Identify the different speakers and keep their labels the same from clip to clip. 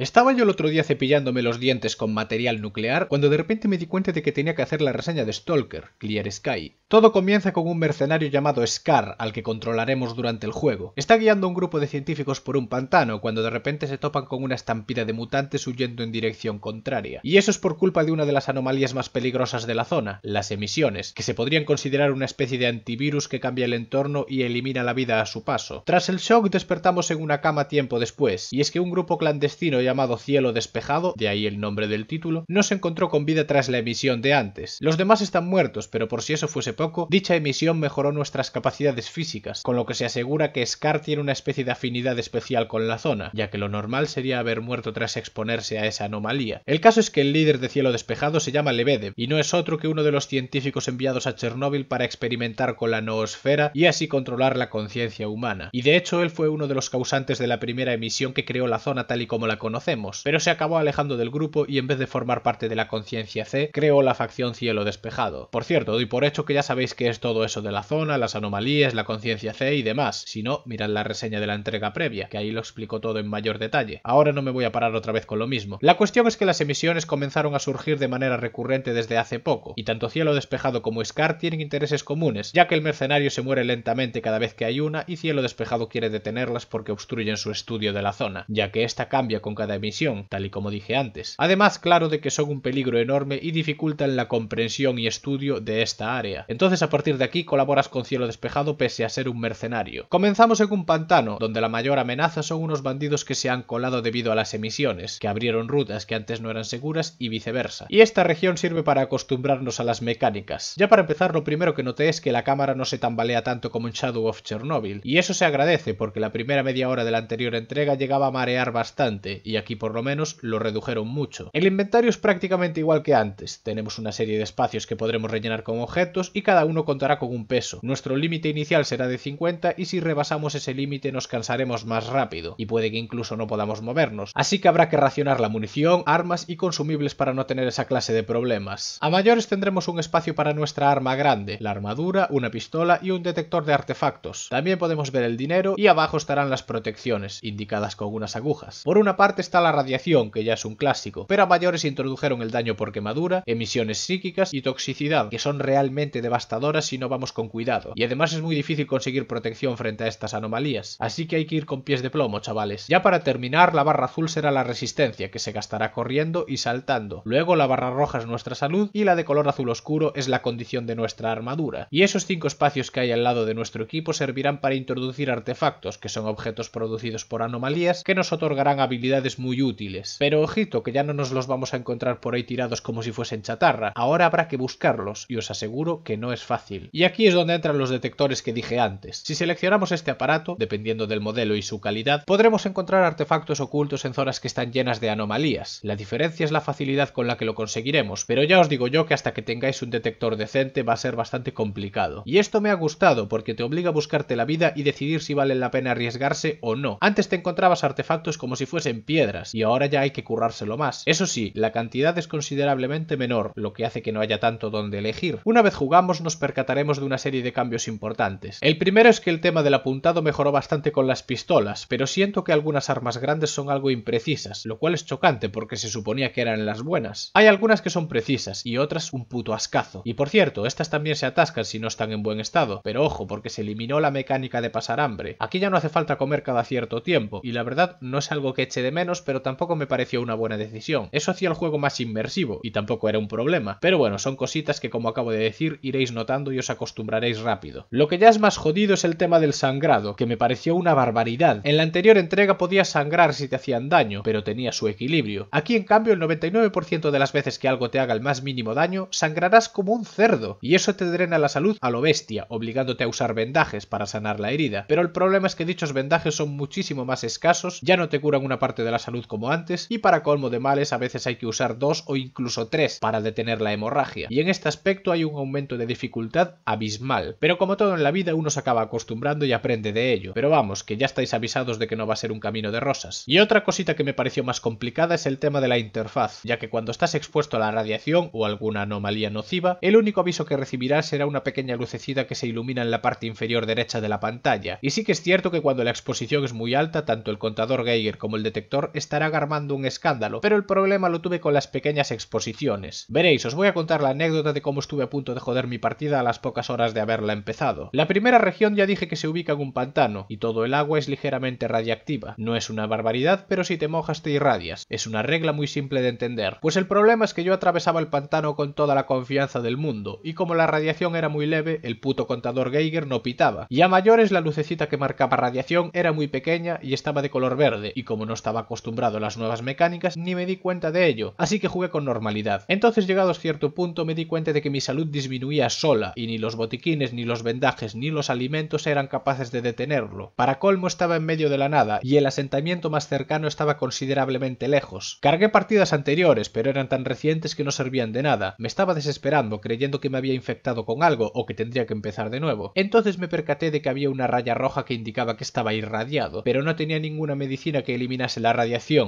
Speaker 1: Estaba yo el otro día cepillándome los dientes con material nuclear cuando de repente me di cuenta de que tenía que hacer la reseña de Stalker, Clear Sky. Todo comienza con un mercenario llamado Scar, al que controlaremos durante el juego. Está guiando a un grupo de científicos por un pantano cuando de repente se topan con una estampida de mutantes huyendo en dirección contraria. Y eso es por culpa de una de las anomalías más peligrosas de la zona, las emisiones, que se podrían considerar una especie de antivirus que cambia el entorno y elimina la vida a su paso. Tras el shock despertamos en una cama tiempo después, y es que un grupo clandestino llamado Cielo Despejado, de ahí el nombre del título, no se encontró con vida tras la emisión de antes. Los demás están muertos, pero por si eso fuese poco, dicha emisión mejoró nuestras capacidades físicas, con lo que se asegura que Scar tiene una especie de afinidad especial con la zona, ya que lo normal sería haber muerto tras exponerse a esa anomalía. El caso es que el líder de Cielo Despejado se llama Lebedev, y no es otro que uno de los científicos enviados a Chernóbil para experimentar con la noosfera y así controlar la conciencia humana. Y de hecho, él fue uno de los causantes de la primera emisión que creó la zona tal y como la conocemos hacemos, pero se acabó alejando del grupo y en vez de formar parte de la conciencia C, creó la facción Cielo Despejado. Por cierto, doy por hecho que ya sabéis que es todo eso de la zona, las anomalías, la conciencia C y demás. Si no, mirad la reseña de la entrega previa, que ahí lo explico todo en mayor detalle. Ahora no me voy a parar otra vez con lo mismo. La cuestión es que las emisiones comenzaron a surgir de manera recurrente desde hace poco, y tanto Cielo Despejado como Scar tienen intereses comunes, ya que el mercenario se muere lentamente cada vez que hay una y Cielo Despejado quiere detenerlas porque obstruyen su estudio de la zona, ya que esta cambia con cada emisión, tal y como dije antes. Además, claro de que son un peligro enorme y dificultan la comprensión y estudio de esta área. Entonces, a partir de aquí, colaboras con Cielo Despejado pese a ser un mercenario. Comenzamos en un pantano, donde la mayor amenaza son unos bandidos que se han colado debido a las emisiones, que abrieron rutas que antes no eran seguras y viceversa. Y esta región sirve para acostumbrarnos a las mecánicas. Ya para empezar, lo primero que noté es que la cámara no se tambalea tanto como en Shadow of Chernobyl, y eso se agradece porque la primera media hora de la anterior entrega llegaba a marear bastante, y aquí por lo menos lo redujeron mucho. El inventario es prácticamente igual que antes, tenemos una serie de espacios que podremos rellenar con objetos y cada uno contará con un peso. Nuestro límite inicial será de 50 y si rebasamos ese límite nos cansaremos más rápido y puede que incluso no podamos movernos, así que habrá que racionar la munición, armas y consumibles para no tener esa clase de problemas. A mayores tendremos un espacio para nuestra arma grande, la armadura, una pistola y un detector de artefactos. También podemos ver el dinero y abajo estarán las protecciones, indicadas con unas agujas. Por una parte está la radiación, que ya es un clásico, pero a mayores introdujeron el daño por quemadura, emisiones psíquicas y toxicidad, que son realmente devastadoras si no vamos con cuidado, y además es muy difícil conseguir protección frente a estas anomalías, así que hay que ir con pies de plomo, chavales. Ya para terminar, la barra azul será la resistencia, que se gastará corriendo y saltando, luego la barra roja es nuestra salud y la de color azul oscuro es la condición de nuestra armadura, y esos cinco espacios que hay al lado de nuestro equipo servirán para introducir artefactos, que son objetos producidos por anomalías, que nos otorgarán habilidades muy útiles. Pero ojito, que ya no nos los vamos a encontrar por ahí tirados como si fuesen chatarra. Ahora habrá que buscarlos, y os aseguro que no es fácil. Y aquí es donde entran los detectores que dije antes. Si seleccionamos este aparato, dependiendo del modelo y su calidad, podremos encontrar artefactos ocultos en zonas que están llenas de anomalías. La diferencia es la facilidad con la que lo conseguiremos, pero ya os digo yo que hasta que tengáis un detector decente va a ser bastante complicado. Y esto me ha gustado, porque te obliga a buscarte la vida y decidir si vale la pena arriesgarse o no. Antes te encontrabas artefactos como si fuesen piedras y ahora ya hay que currárselo más. Eso sí, la cantidad es considerablemente menor, lo que hace que no haya tanto donde elegir. Una vez jugamos nos percataremos de una serie de cambios importantes. El primero es que el tema del apuntado mejoró bastante con las pistolas, pero siento que algunas armas grandes son algo imprecisas, lo cual es chocante porque se suponía que eran las buenas. Hay algunas que son precisas y otras un puto ascazo. Y por cierto, estas también se atascan si no están en buen estado, pero ojo porque se eliminó la mecánica de pasar hambre. Aquí ya no hace falta comer cada cierto tiempo, y la verdad no es algo que eche de menos pero tampoco me pareció una buena decisión. Eso hacía el juego más inmersivo, y tampoco era un problema. Pero bueno, son cositas que como acabo de decir, iréis notando y os acostumbraréis rápido. Lo que ya es más jodido es el tema del sangrado, que me pareció una barbaridad. En la anterior entrega podías sangrar si te hacían daño, pero tenía su equilibrio. Aquí en cambio el 99% de las veces que algo te haga el más mínimo daño, sangrarás como un cerdo, y eso te drena la salud a lo bestia, obligándote a usar vendajes para sanar la herida. Pero el problema es que dichos vendajes son muchísimo más escasos, ya no te curan una parte de la salud como antes y para colmo de males a veces hay que usar dos o incluso tres para detener la hemorragia y en este aspecto hay un aumento de dificultad abismal. Pero como todo en la vida uno se acaba acostumbrando y aprende de ello. Pero vamos, que ya estáis avisados de que no va a ser un camino de rosas. Y otra cosita que me pareció más complicada es el tema de la interfaz, ya que cuando estás expuesto a la radiación o alguna anomalía nociva, el único aviso que recibirás será una pequeña lucecita que se ilumina en la parte inferior derecha de la pantalla. Y sí que es cierto que cuando la exposición es muy alta, tanto el contador Geiger como el detector estará armando un escándalo, pero el problema lo tuve con las pequeñas exposiciones. Veréis, os voy a contar la anécdota de cómo estuve a punto de joder mi partida a las pocas horas de haberla empezado. La primera región ya dije que se ubica en un pantano, y todo el agua es ligeramente radiactiva. No es una barbaridad, pero si te mojas te irradias. Es una regla muy simple de entender. Pues el problema es que yo atravesaba el pantano con toda la confianza del mundo, y como la radiación era muy leve, el puto contador Geiger no pitaba. Y a mayores la lucecita que marcaba radiación era muy pequeña y estaba de color verde, y como no estaba acostumbrado a las nuevas mecánicas ni me di cuenta de ello, así que jugué con normalidad. Entonces llegado a cierto punto me di cuenta de que mi salud disminuía sola y ni los botiquines, ni los vendajes, ni los alimentos eran capaces de detenerlo. Para colmo estaba en medio de la nada y el asentamiento más cercano estaba considerablemente lejos. Cargué partidas anteriores, pero eran tan recientes que no servían de nada. Me estaba desesperando, creyendo que me había infectado con algo o que tendría que empezar de nuevo. Entonces me percaté de que había una raya roja que indicaba que estaba irradiado, pero no tenía ninguna medicina que eliminase la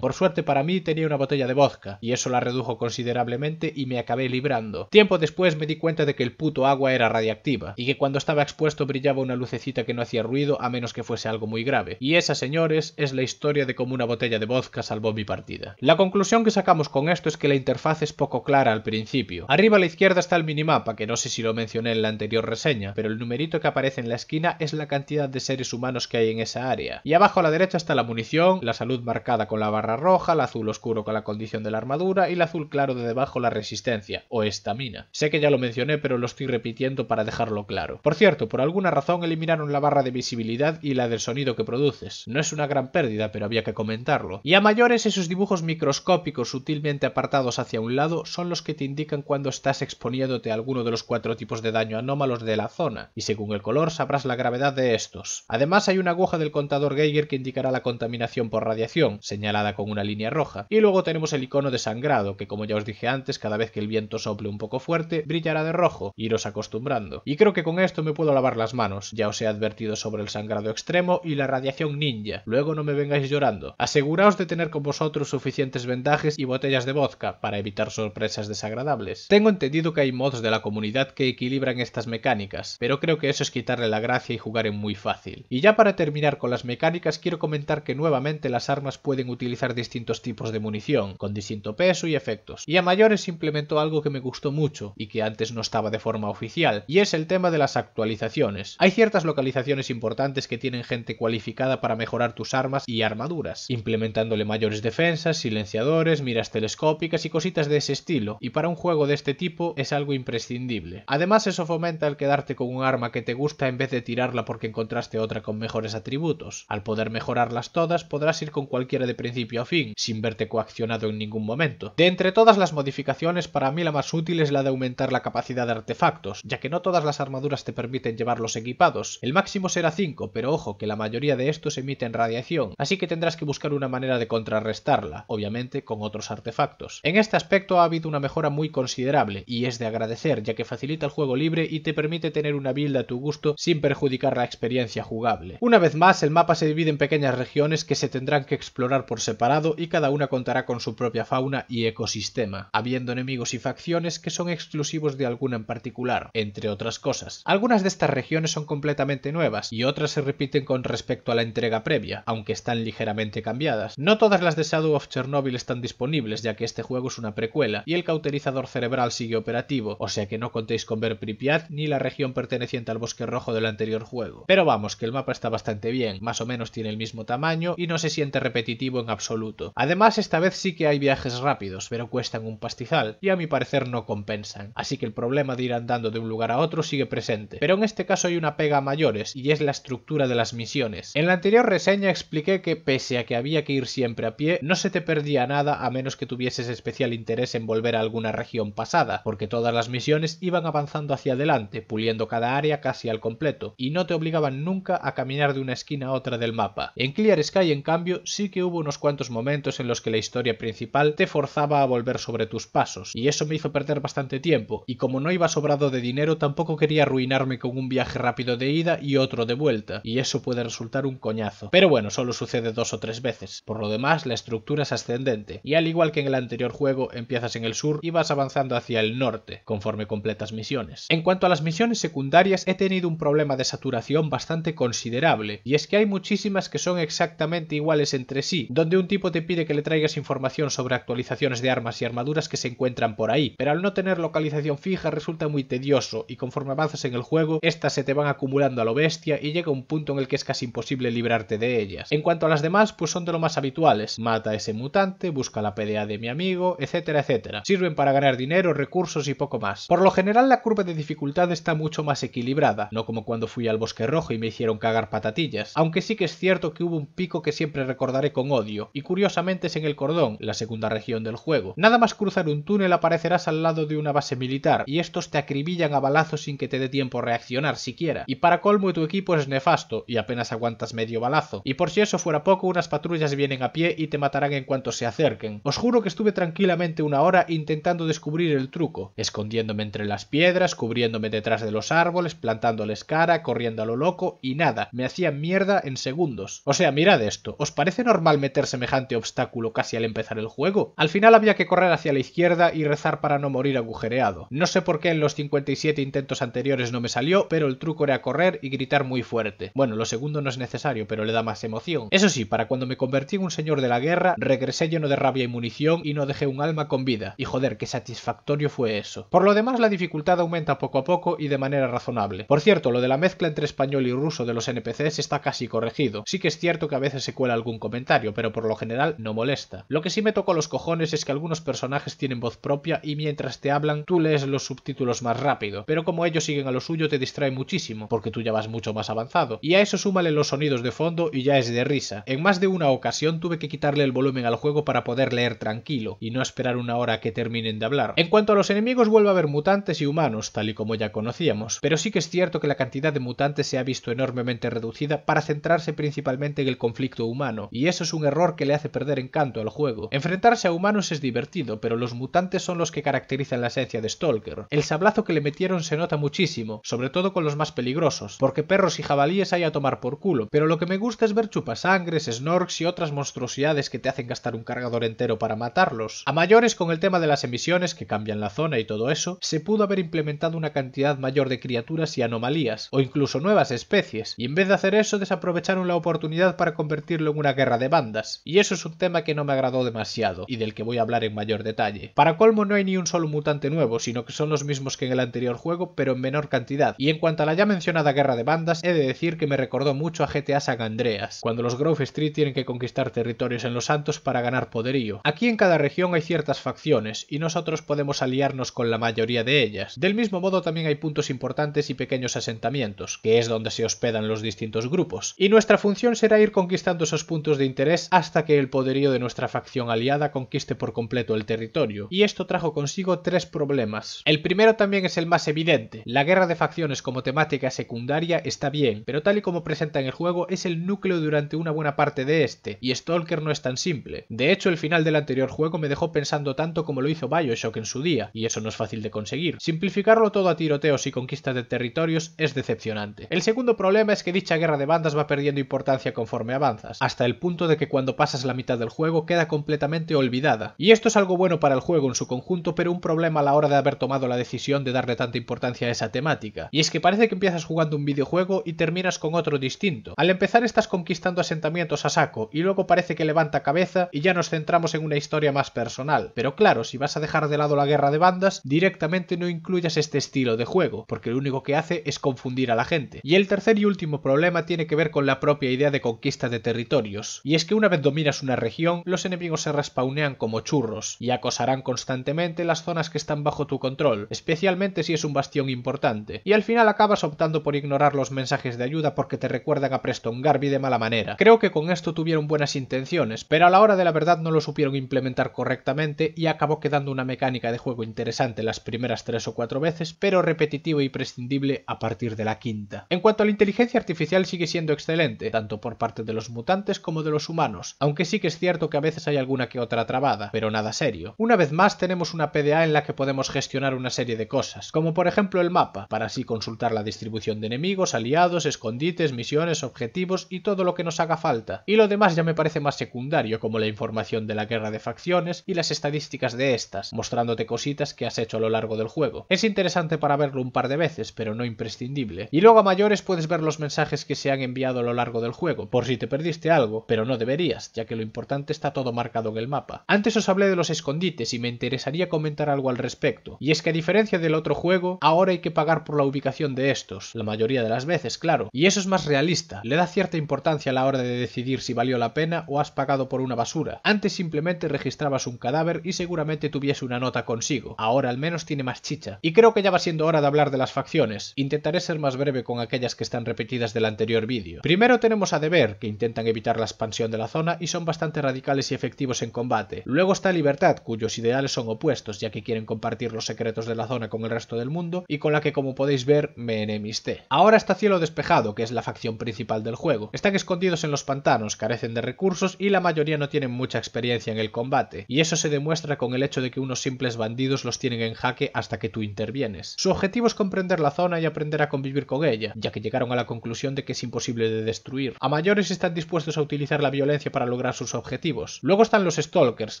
Speaker 1: por suerte para mí tenía una botella de vodka, y eso la redujo considerablemente y me acabé librando. Tiempo después me di cuenta de que el puto agua era radiactiva, y que cuando estaba expuesto brillaba una lucecita que no hacía ruido a menos que fuese algo muy grave. Y esa, señores, es la historia de cómo una botella de vodka salvó mi partida. La conclusión que sacamos con esto es que la interfaz es poco clara al principio. Arriba a la izquierda está el minimapa, que no sé si lo mencioné en la anterior reseña, pero el numerito que aparece en la esquina es la cantidad de seres humanos que hay en esa área. Y abajo a la derecha está la munición, la salud marcada con la barra roja, el azul oscuro con la condición de la armadura y el azul claro de debajo la resistencia, o estamina. Sé que ya lo mencioné, pero lo estoy repitiendo para dejarlo claro. Por cierto, por alguna razón eliminaron la barra de visibilidad y la del sonido que produces. No es una gran pérdida, pero había que comentarlo. Y a mayores, esos dibujos microscópicos sutilmente apartados hacia un lado son los que te indican cuando estás exponiéndote a alguno de los cuatro tipos de daño anómalos de la zona, y según el color sabrás la gravedad de estos. Además hay una aguja del contador Geiger que indicará la contaminación por radiación, señalada con una línea roja, y luego tenemos el icono de sangrado, que como ya os dije antes, cada vez que el viento sople un poco fuerte, brillará de rojo, iros acostumbrando. Y creo que con esto me puedo lavar las manos, ya os he advertido sobre el sangrado extremo y la radiación ninja, luego no me vengáis llorando. Aseguraos de tener con vosotros suficientes vendajes y botellas de vodka para evitar sorpresas desagradables. Tengo entendido que hay mods de la comunidad que equilibran estas mecánicas, pero creo que eso es quitarle la gracia y jugar en muy fácil. Y ya para terminar con las mecánicas quiero comentar que nuevamente las armas pueden pueden utilizar distintos tipos de munición, con distinto peso y efectos. Y a mayores implementó algo que me gustó mucho y que antes no estaba de forma oficial, y es el tema de las actualizaciones. Hay ciertas localizaciones importantes que tienen gente cualificada para mejorar tus armas y armaduras, implementándole mayores defensas, silenciadores, miras telescópicas y cositas de ese estilo, y para un juego de este tipo es algo imprescindible. Además eso fomenta el quedarte con un arma que te gusta en vez de tirarla porque encontraste otra con mejores atributos. Al poder mejorarlas todas podrás ir con cualquier de principio a fin, sin verte coaccionado en ningún momento. De entre todas las modificaciones, para mí la más útil es la de aumentar la capacidad de artefactos, ya que no todas las armaduras te permiten llevarlos equipados. El máximo será 5, pero ojo que la mayoría de estos emiten radiación, así que tendrás que buscar una manera de contrarrestarla, obviamente con otros artefactos. En este aspecto ha habido una mejora muy considerable, y es de agradecer ya que facilita el juego libre y te permite tener una build a tu gusto sin perjudicar la experiencia jugable. Una vez más, el mapa se divide en pequeñas regiones que se tendrán que explorar por separado y cada una contará con su propia fauna y ecosistema, habiendo enemigos y facciones que son exclusivos de alguna en particular, entre otras cosas. Algunas de estas regiones son completamente nuevas y otras se repiten con respecto a la entrega previa, aunque están ligeramente cambiadas. No todas las de Shadow of Chernobyl están disponibles ya que este juego es una precuela y el cauterizador cerebral sigue operativo, o sea que no contéis con ver Pripyat ni la región perteneciente al bosque rojo del anterior juego. Pero vamos, que el mapa está bastante bien, más o menos tiene el mismo tamaño y no se siente repetitivo en absoluto. Además, esta vez sí que hay viajes rápidos, pero cuestan un pastizal, y a mi parecer no compensan, así que el problema de ir andando de un lugar a otro sigue presente. Pero en este caso hay una pega mayores, y es la estructura de las misiones. En la anterior reseña expliqué que, pese a que había que ir siempre a pie, no se te perdía nada a menos que tuvieses especial interés en volver a alguna región pasada, porque todas las misiones iban avanzando hacia adelante, puliendo cada área casi al completo, y no te obligaban nunca a caminar de una esquina a otra del mapa. En Clear Sky, en cambio, sí que hubo hubo unos cuantos momentos en los que la historia principal te forzaba a volver sobre tus pasos, y eso me hizo perder bastante tiempo, y como no iba sobrado de dinero tampoco quería arruinarme con un viaje rápido de ida y otro de vuelta, y eso puede resultar un coñazo. Pero bueno, solo sucede dos o tres veces. Por lo demás, la estructura es ascendente, y al igual que en el anterior juego, empiezas en el sur y vas avanzando hacia el norte, conforme completas misiones. En cuanto a las misiones secundarias, he tenido un problema de saturación bastante considerable, y es que hay muchísimas que son exactamente iguales entre sí, donde un tipo te pide que le traigas información sobre actualizaciones de armas y armaduras que se encuentran por ahí, pero al no tener localización fija resulta muy tedioso y conforme avanzas en el juego, estas se te van acumulando a lo bestia y llega un punto en el que es casi imposible librarte de ellas. En cuanto a las demás, pues son de lo más habituales. Mata a ese mutante, busca la PDA de mi amigo, etcétera, etcétera. Sirven para ganar dinero, recursos y poco más. Por lo general la curva de dificultad está mucho más equilibrada, no como cuando fui al Bosque Rojo y me hicieron cagar patatillas, aunque sí que es cierto que hubo un pico que siempre recordaré con odio, y curiosamente es en el Cordón, la segunda región del juego. Nada más cruzar un túnel aparecerás al lado de una base militar, y estos te acribillan a balazos sin que te dé tiempo a reaccionar siquiera. Y para colmo tu equipo es nefasto, y apenas aguantas medio balazo. Y por si eso fuera poco, unas patrullas vienen a pie y te matarán en cuanto se acerquen. Os juro que estuve tranquilamente una hora intentando descubrir el truco, escondiéndome entre las piedras, cubriéndome detrás de los árboles, plantándoles cara, corriendo a lo loco, y nada, me hacían mierda en segundos. O sea, mirad esto, ¿os parece normal meter semejante obstáculo casi al empezar el juego. Al final había que correr hacia la izquierda y rezar para no morir agujereado. No sé por qué en los 57 intentos anteriores no me salió, pero el truco era correr y gritar muy fuerte. Bueno, lo segundo no es necesario, pero le da más emoción. Eso sí, para cuando me convertí en un señor de la guerra, regresé lleno de rabia y munición y no dejé un alma con vida. Y joder, qué satisfactorio fue eso. Por lo demás, la dificultad aumenta poco a poco y de manera razonable. Por cierto, lo de la mezcla entre español y ruso de los NPCs está casi corregido. Sí que es cierto que a veces se cuela algún comentario, pero por lo general no molesta. Lo que sí me tocó los cojones es que algunos personajes tienen voz propia y mientras te hablan tú lees los subtítulos más rápido, pero como ellos siguen a lo suyo te distrae muchísimo, porque tú ya vas mucho más avanzado. Y a eso súmale los sonidos de fondo y ya es de risa. En más de una ocasión tuve que quitarle el volumen al juego para poder leer tranquilo y no esperar una hora a que terminen de hablar. En cuanto a los enemigos vuelve a haber mutantes y humanos, tal y como ya conocíamos, pero sí que es cierto que la cantidad de mutantes se ha visto enormemente reducida para centrarse principalmente en el conflicto humano, y eso es un error que le hace perder encanto al juego. Enfrentarse a humanos es divertido, pero los mutantes son los que caracterizan la esencia de Stalker. El sablazo que le metieron se nota muchísimo, sobre todo con los más peligrosos, porque perros y jabalíes hay a tomar por culo, pero lo que me gusta es ver chupasangres, snorks y otras monstruosidades que te hacen gastar un cargador entero para matarlos. A mayores con el tema de las emisiones, que cambian la zona y todo eso, se pudo haber implementado una cantidad mayor de criaturas y anomalías, o incluso nuevas especies, y en vez de hacer eso desaprovecharon la oportunidad para convertirlo en una guerra de bandas y eso es un tema que no me agradó demasiado y del que voy a hablar en mayor detalle. Para colmo no hay ni un solo mutante nuevo, sino que son los mismos que en el anterior juego, pero en menor cantidad, y en cuanto a la ya mencionada guerra de bandas, he de decir que me recordó mucho a GTA San Andreas, cuando los Grove Street tienen que conquistar territorios en los Santos para ganar poderío. Aquí en cada región hay ciertas facciones, y nosotros podemos aliarnos con la mayoría de ellas. Del mismo modo también hay puntos importantes y pequeños asentamientos, que es donde se hospedan los distintos grupos, y nuestra función será ir conquistando esos puntos de interés hasta que el poderío de nuestra facción aliada conquiste por completo el territorio, y esto trajo consigo tres problemas. El primero también es el más evidente. La guerra de facciones como temática secundaria está bien, pero tal y como presenta en el juego es el núcleo durante una buena parte de este, y Stalker no es tan simple. De hecho, el final del anterior juego me dejó pensando tanto como lo hizo Bioshock en su día, y eso no es fácil de conseguir. Simplificarlo todo a tiroteos y conquistas de territorios es decepcionante. El segundo problema es que dicha guerra de bandas va perdiendo importancia conforme avanzas, hasta el punto de que cuando pasas la mitad del juego queda completamente olvidada. Y esto es algo bueno para el juego en su conjunto, pero un problema a la hora de haber tomado la decisión de darle tanta importancia a esa temática. Y es que parece que empiezas jugando un videojuego y terminas con otro distinto. Al empezar estás conquistando asentamientos a saco, y luego parece que levanta cabeza y ya nos centramos en una historia más personal. Pero claro, si vas a dejar de lado la guerra de bandas, directamente no incluyas este estilo de juego, porque lo único que hace es confundir a la gente. Y el tercer y último problema tiene que ver con la propia idea de conquista de territorios. Y es que una vez dominas una región, los enemigos se respawnean como churros y acosarán constantemente las zonas que están bajo tu control, especialmente si es un bastión importante, y al final acabas optando por ignorar los mensajes de ayuda porque te recuerdan a Preston Garvey de mala manera. Creo que con esto tuvieron buenas intenciones, pero a la hora de la verdad no lo supieron implementar correctamente y acabó quedando una mecánica de juego interesante las primeras tres o cuatro veces, pero repetitivo y prescindible a partir de la quinta. En cuanto a la inteligencia artificial sigue siendo excelente, tanto por parte de los mutantes como de los humanos, aunque sí que es cierto que a veces hay alguna que otra trabada, pero nada serio. Una vez más tenemos una PDA en la que podemos gestionar una serie de cosas, como por ejemplo el mapa, para así consultar la distribución de enemigos, aliados, escondites, misiones, objetivos y todo lo que nos haga falta. Y lo demás ya me parece más secundario, como la información de la guerra de facciones y las estadísticas de estas, mostrándote cositas que has hecho a lo largo del juego. Es interesante para verlo un par de veces, pero no imprescindible. Y luego a mayores puedes ver los mensajes que se han enviado a lo largo del juego, por si te perdiste algo, pero no deberías, ya que lo importante está todo marcado en el mapa. Antes os hablé de los escondites y me interesaría comentar algo al respecto, y es que a diferencia del otro juego, ahora hay que pagar por la ubicación de estos, la mayoría de las veces, claro, y eso es más realista, le da cierta importancia a la hora de decidir si valió la pena o has pagado por una basura. Antes simplemente registrabas un cadáver y seguramente tuviese una nota consigo, ahora al menos tiene más chicha. Y creo que ya va siendo hora de hablar de las facciones, intentaré ser más breve con aquellas que están repetidas del anterior vídeo. Primero tenemos a Deber, que intentan evitar la expansión de la zona y son bastante radicales y efectivos en combate. Luego está Libertad, cuyos ideales son opuestos, ya que quieren compartir los secretos de la zona con el resto del mundo y con la que como podéis ver me enemisté. Ahora está Cielo Despejado, que es la facción principal del juego. Están escondidos en los pantanos, carecen de recursos y la mayoría no tienen mucha experiencia en el combate, y eso se demuestra con el hecho de que unos simples bandidos los tienen en jaque hasta que tú intervienes. Su objetivo es comprender la zona y aprender a convivir con ella, ya que llegaron a la conclusión de que es imposible de destruir. A mayores están dispuestos a utilizar la violencia para lograr sus objetivos. Luego están los stalkers,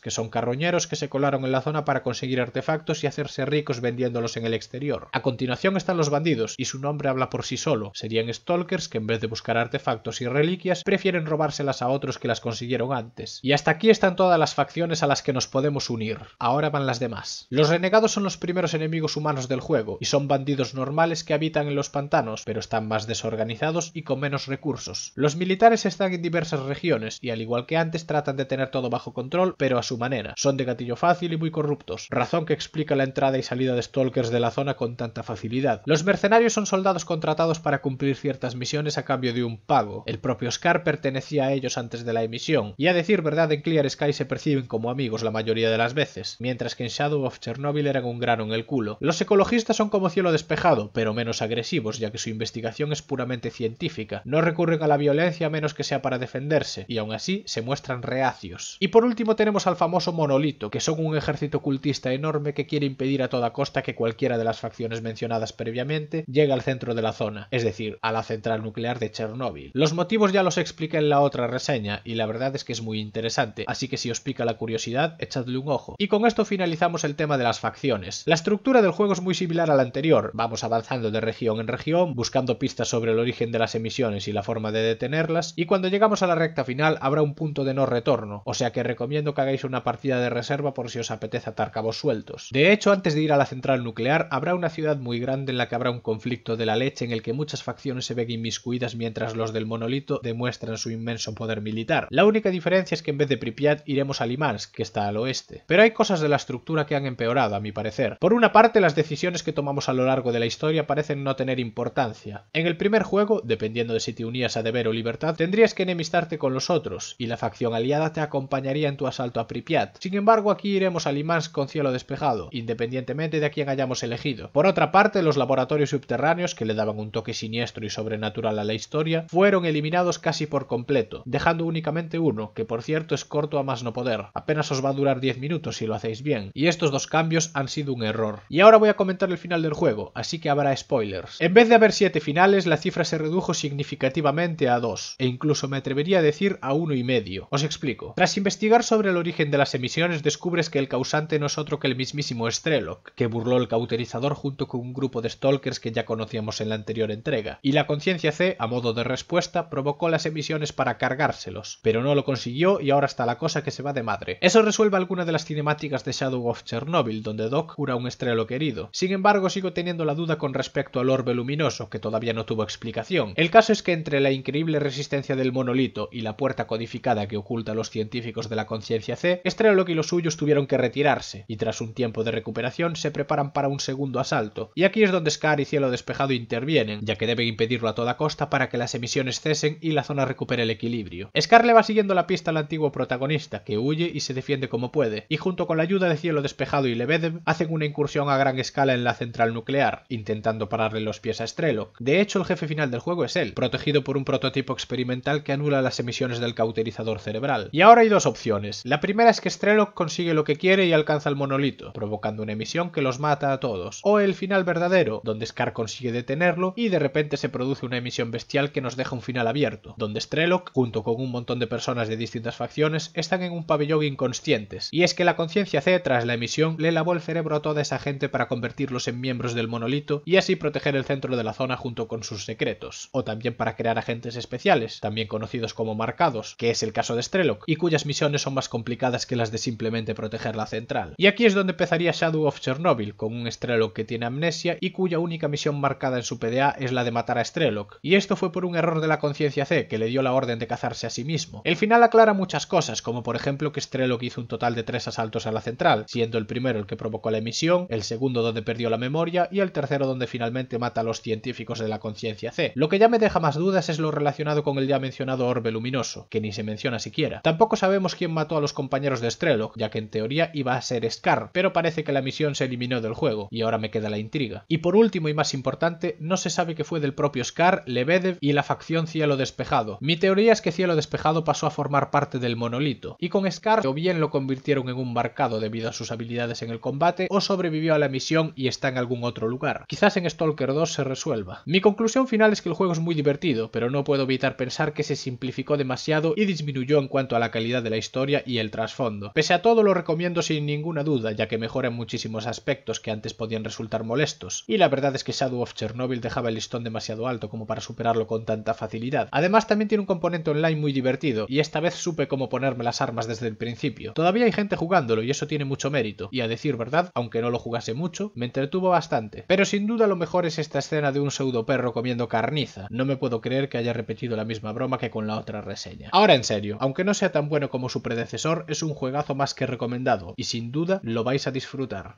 Speaker 1: que son carroñeros que se colaron en la zona para conseguir artefactos y hacerse ricos vendiéndolos en el exterior. A continuación están los bandidos, y su nombre habla por sí solo. Serían stalkers que en vez de buscar artefactos y reliquias, prefieren robárselas a otros que las consiguieron antes. Y hasta aquí están todas las facciones a las que nos podemos unir. Ahora van las demás. Los renegados son los primeros enemigos humanos del juego, y son bandidos normales que habitan en los pantanos, pero están más desorganizados y con menos recursos. Los militares están en diversas regiones, y al igual que antes tratan de tener todo bajo control, pero a su manera. Son de gatillo fácil y muy corruptos, razón que explica la entrada y salida de stalkers de la zona con tanta facilidad. Los mercenarios son soldados contratados para cumplir ciertas misiones a cambio de un pago. El propio Scar pertenecía a ellos antes de la emisión, y a decir verdad en Clear Sky se perciben como amigos la mayoría de las veces, mientras que en Shadow of Chernobyl eran un grano en el culo. Los ecologistas son como cielo despejado, pero menos agresivos, ya que su investigación es puramente científica. No recurren a la violencia a menos que sea para defenderse, y aún así se muestran reacios. Y por último tenemos al famoso monolito, que son un ejército cultista enorme que quiere impedir a toda costa que cualquiera de las facciones mencionadas previamente llegue al centro de la zona, es decir, a la central nuclear de Chernóbil. Los motivos ya los explica en la otra reseña, y la verdad es que es muy interesante, así que si os pica la curiosidad, echadle un ojo. Y con esto finalizamos el tema de las facciones. La estructura del juego es muy similar a la anterior, vamos avanzando de región en región, buscando pistas sobre el origen de las emisiones y la forma de detenerlas, y cuando llegamos a la recta final habrá un punto de no retorno, o sea que recomiendo que hagáis una partida de reserva por si os apetece atar cabos sueltos. De hecho, antes de ir a la central nuclear, habrá una ciudad muy grande en la que habrá un conflicto de la leche en el que muchas facciones se ven inmiscuidas mientras los del monolito demuestran su inmenso poder militar. La única diferencia es que en vez de Pripyat iremos a Limansk, que está al oeste. Pero hay cosas de la estructura que han empeorado, a mi parecer. Por una parte, las decisiones que tomamos a lo largo de la historia parecen no tener importancia. En el primer juego, dependiendo de si te unías a deber o libertad, tendrías que enemistarte con los otros y la facción aliada te acompañaría en tu asalto a Pripyat. Sin embargo, aquí iremos a Limansk con cielo despejado, independientemente de a quién hayamos elegido. Por otra parte, los laboratorios subterráneos, que le daban un toque siniestro y sobrenatural a la historia, fueron eliminados casi por completo, dejando únicamente uno, que por cierto es corto a más no poder. Apenas os va a durar 10 minutos si lo hacéis bien, y estos dos cambios han sido un error. Y ahora voy a comentar el final del juego, así que habrá spoilers. En vez de haber 7 finales, la cifra se redujo significativamente a 2, e incluso me atrevería a decir a y medio. Os explico. Tras investigar sobre el origen de las emisiones, descubres que el causante no es otro que el mismísimo Strelok, que burló el cauterizador junto con un grupo de stalkers que ya conocíamos en la anterior entrega, y la conciencia C, a modo de respuesta, provocó las emisiones para cargárselos, pero no lo consiguió y ahora está la cosa que se va de madre. Eso resuelve alguna de las cinemáticas de Shadow of Chernobyl, donde Doc cura un Strelok herido. Sin embargo, sigo teniendo la duda con respecto al orbe luminoso, que todavía no tuvo explicación. El caso es que entre la increíble resistencia del monolito y la puerta codificada que oculta a los científicos de la conciencia C, Strelok y los suyos tuvieron que retirarse, y tras un tiempo de recuperación se preparan para un segundo asalto, y aquí es donde Scar y Cielo Despejado intervienen, ya que deben impedirlo a toda costa para que las emisiones cesen y la zona recupere el equilibrio. Scar le va siguiendo la pista al antiguo protagonista, que huye y se defiende como puede, y junto con la ayuda de Cielo Despejado y Lebedev, hacen una incursión a gran escala en la central nuclear, intentando pararle los pies a Strelok. De hecho, el jefe final del juego es él, protegido por un prototipo experimental que anula las emisiones del cauterizador cerebral. Y ahora hay dos opciones. La primera es que Strelok consigue lo que quiere y alcanza el monolito, provocando una emisión que los mata a todos. O el final verdadero, donde Scar consigue detenerlo y de repente se produce una emisión bestial que nos deja un final abierto, donde Strelok, junto con un montón de personas de distintas facciones, están en un pabellón inconscientes. Y es que la conciencia C, tras la emisión, le lavó el cerebro a toda esa gente para convertirlos en miembros del monolito y así proteger el centro de la zona junto con sus secretos. O también para crear agentes especiales, también conocidos como marcados que es el caso de Strelok, y cuyas misiones son más complicadas que las de simplemente proteger la central. Y aquí es donde empezaría Shadow of Chernobyl, con un Strelok que tiene amnesia y cuya única misión marcada en su PDA es la de matar a Strelok. Y esto fue por un error de la conciencia C, que le dio la orden de cazarse a sí mismo. El final aclara muchas cosas, como por ejemplo que Strelok hizo un total de tres asaltos a la central, siendo el primero el que provocó la emisión, el segundo donde perdió la memoria y el tercero donde finalmente mata a los científicos de la conciencia C. Lo que ya me deja más dudas es lo relacionado con el ya mencionado orbe luminoso, que ni se menciona siquiera. Tampoco sabemos quién mató a los compañeros de Strelok, ya que en teoría iba a ser Scar, pero parece que la misión se eliminó del juego, y ahora me queda la intriga. Y por último y más importante, no se sabe que fue del propio Scar, Lebedev y la facción Cielo Despejado. Mi teoría es que Cielo Despejado pasó a formar parte del monolito, y con Scar o bien lo convirtieron en un marcado debido a sus habilidades en el combate, o sobrevivió a la misión y está en algún otro lugar. Quizás en Stalker 2 se resuelva. Mi conclusión final es que el juego es muy divertido, pero no puedo evitar pensar que se simplificó demasiado y disminuyó en cuanto a la calidad de la historia y el trasfondo. Pese a todo lo recomiendo sin ninguna duda, ya que mejora en muchísimos aspectos que antes podían resultar molestos, y la verdad es que Shadow of Chernobyl dejaba el listón demasiado alto como para superarlo con tanta facilidad. Además también tiene un componente online muy divertido, y esta vez supe cómo ponerme las armas desde el principio. Todavía hay gente jugándolo y eso tiene mucho mérito, y a decir verdad, aunque no lo jugase mucho, me entretuvo bastante. Pero sin duda lo mejor es esta escena de un pseudo perro comiendo carniza. No me puedo creer que haya repetido la misma broma que con la otra reseña. Ahora en serio, aunque no sea tan bueno como su predecesor, es un juegazo más que recomendado y sin duda lo vais a disfrutar.